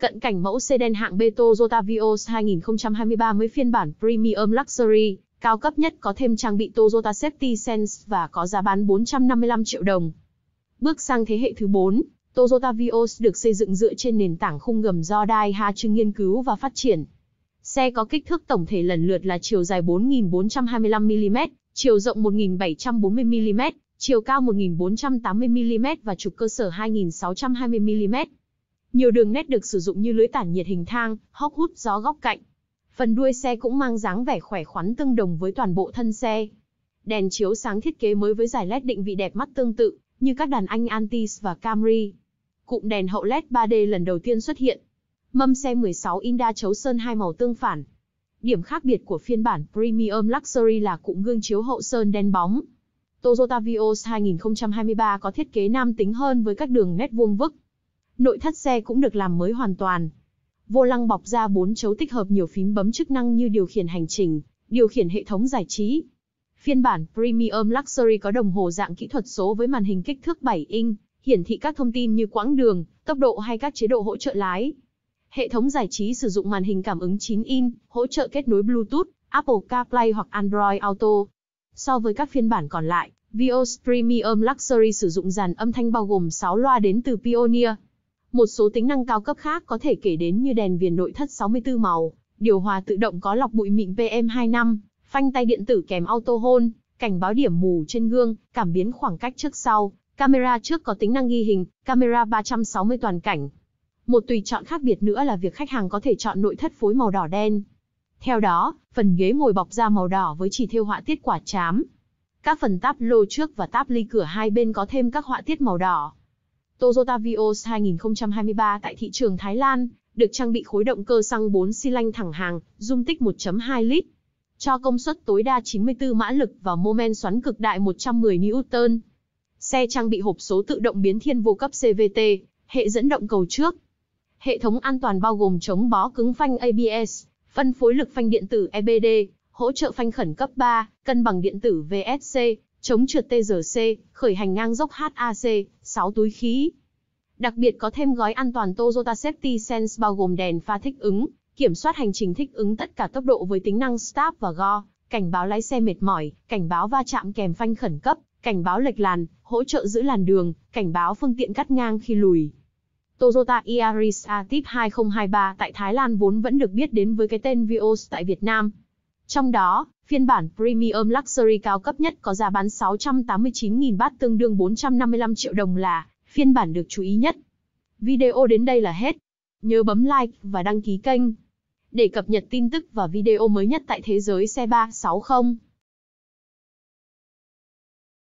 Cận cảnh mẫu sedan hạng B Toyota Vios 2023 mới phiên bản Premium Luxury, cao cấp nhất có thêm trang bị Toyota Safety Sense và có giá bán 455 triệu đồng. Bước sang thế hệ thứ 4, Toyota Vios được xây dựng dựa trên nền tảng khung gầm do Daihatsu nghiên cứu và phát triển. Xe có kích thước tổng thể lần lượt là chiều dài 4.425mm, chiều rộng 1.740mm, chiều cao 1.480mm và trục cơ sở 2.620mm. Nhiều đường nét được sử dụng như lưới tản nhiệt hình thang, hốc hút gió góc cạnh. Phần đuôi xe cũng mang dáng vẻ khỏe khoắn tương đồng với toàn bộ thân xe. Đèn chiếu sáng thiết kế mới với giải LED định vị đẹp mắt tương tự như các đàn anh Antis và Camry. Cụm đèn hậu LED 3D lần đầu tiên xuất hiện. Mâm xe 16 in đa chấu sơn hai màu tương phản. Điểm khác biệt của phiên bản Premium Luxury là cụm gương chiếu hậu sơn đen bóng. Toyota Vios 2023 có thiết kế nam tính hơn với các đường nét vuông vức, Nội thất xe cũng được làm mới hoàn toàn. Vô lăng bọc ra bốn chấu tích hợp nhiều phím bấm chức năng như điều khiển hành trình, điều khiển hệ thống giải trí. Phiên bản Premium Luxury có đồng hồ dạng kỹ thuật số với màn hình kích thước 7 inch, hiển thị các thông tin như quãng đường, tốc độ hay các chế độ hỗ trợ lái. Hệ thống giải trí sử dụng màn hình cảm ứng 9 inch hỗ trợ kết nối Bluetooth, Apple CarPlay hoặc Android Auto. So với các phiên bản còn lại, Vios Premium Luxury sử dụng dàn âm thanh bao gồm 6 loa đến từ Pioneer. Một số tính năng cao cấp khác có thể kể đến như đèn viền nội thất 64 màu, điều hòa tự động có lọc bụi mịn PM25, phanh tay điện tử kèm auto hôn, cảnh báo điểm mù trên gương, cảm biến khoảng cách trước sau, camera trước có tính năng ghi hình, camera 360 toàn cảnh. Một tùy chọn khác biệt nữa là việc khách hàng có thể chọn nội thất phối màu đỏ đen. Theo đó, phần ghế ngồi bọc da màu đỏ với chỉ thêu họa tiết quả chám. Các phần táp lô trước và táp ly cửa hai bên có thêm các họa tiết màu đỏ. Toyota Vios 2023 tại thị trường Thái Lan, được trang bị khối động cơ xăng 4 xi lanh thẳng hàng, dung tích 1.2 lít, cho công suất tối đa 94 mã lực và mô men xoắn cực đại 110 Newton. Xe trang bị hộp số tự động biến thiên vô cấp CVT, hệ dẫn động cầu trước. Hệ thống an toàn bao gồm chống bó cứng phanh ABS, phân phối lực phanh điện tử EBD, hỗ trợ phanh khẩn cấp 3, cân bằng điện tử VSC, chống trượt TRC, khởi hành ngang dốc HAC, 6 túi khí. Đặc biệt có thêm gói an toàn Toyota Safety Sense bao gồm đèn pha thích ứng, kiểm soát hành trình thích ứng tất cả tốc độ với tính năng Stop và Go, cảnh báo lái xe mệt mỏi, cảnh báo va chạm kèm phanh khẩn cấp, cảnh báo lệch làn, hỗ trợ giữ làn đường, cảnh báo phương tiện cắt ngang khi lùi. Toyota Yaris a 2023 tại Thái Lan vốn vẫn được biết đến với cái tên Vios tại Việt Nam. Trong đó, Phiên bản Premium Luxury cao cấp nhất có giá bán 689.000 bát tương đương 455 triệu đồng là phiên bản được chú ý nhất. Video đến đây là hết. Nhớ bấm like và đăng ký kênh để cập nhật tin tức và video mới nhất tại thế giới xe 360.